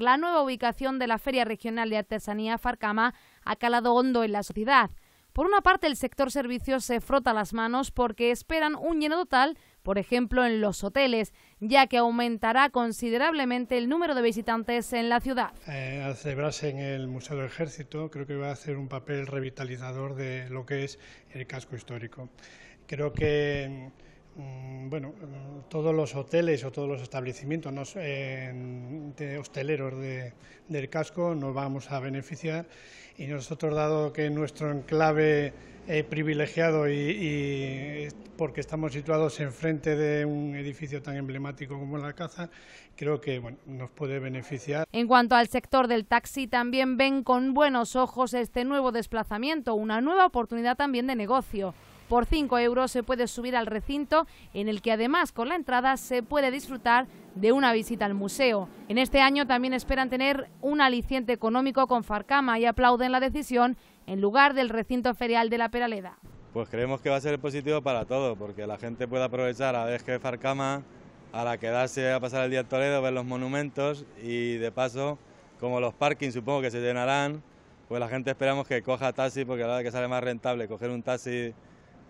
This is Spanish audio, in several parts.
La nueva ubicación de la Feria Regional de Artesanía Farcama ha calado hondo en la sociedad. Por una parte, el sector servicios se frota las manos porque esperan un lleno total, por ejemplo, en los hoteles, ya que aumentará considerablemente el número de visitantes en la ciudad. Eh, al celebrarse en el Museo del Ejército, creo que va a hacer un papel revitalizador de lo que es el casco histórico. Creo que Mm, bueno, mm, todos los hoteles o todos los establecimientos de hosteleros del casco nos vamos a beneficiar y nosotros, dado que nuestro enclave eh, privilegiado y, porque estamos situados enfrente de un edificio tan emblemático como la caza creo que nos puede beneficiar. En cuanto al sector del taxi, también ven con buenos ojos este nuevo desplazamiento, una nueva oportunidad también de negocio. Por 5 euros se puede subir al recinto en el que además con la entrada se puede disfrutar de una visita al museo. En este año también esperan tener un aliciente económico con Farcama y aplauden la decisión en lugar del recinto ferial de la Peraleda. Pues creemos que va a ser positivo para todo, porque la gente puede aprovechar a ver que Farcama, a la quedarse a pasar el día en Toledo, ver los monumentos y de paso, como los parkings supongo que se llenarán, pues la gente esperamos que coja taxi porque la verdad que sale más rentable coger un taxi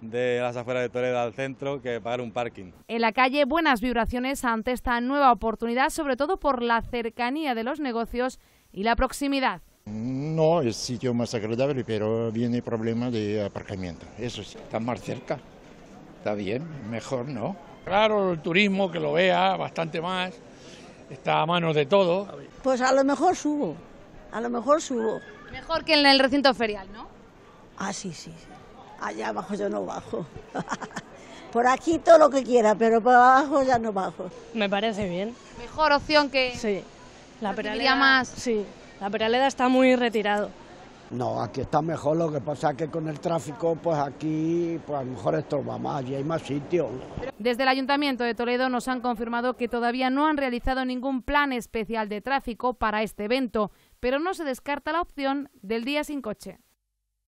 de las afueras de Toledo al centro que pagar un parking. En la calle, buenas vibraciones ante esta nueva oportunidad, sobre todo por la cercanía de los negocios y la proximidad. No es sitio más agradable, pero viene problema de aparcamiento. Eso sí. Está más cerca, está bien, mejor no. Claro, el turismo que lo vea bastante más, está a manos de todo. Pues a lo mejor subo, a lo mejor subo. Mejor que en el recinto ferial, ¿no? Ah, sí. sí allá abajo yo no bajo. Por aquí todo lo que quiera, pero por abajo ya no bajo. Me parece bien. Mejor opción que... Sí. La peraleda, más. Sí, la peraleda está muy retirado. No, aquí está mejor, lo que pasa es que con el tráfico, pues aquí, pues a lo mejor esto va más y hay más sitio. Desde el Ayuntamiento de Toledo nos han confirmado que todavía no han realizado ningún plan especial de tráfico para este evento, pero no se descarta la opción del día sin coche.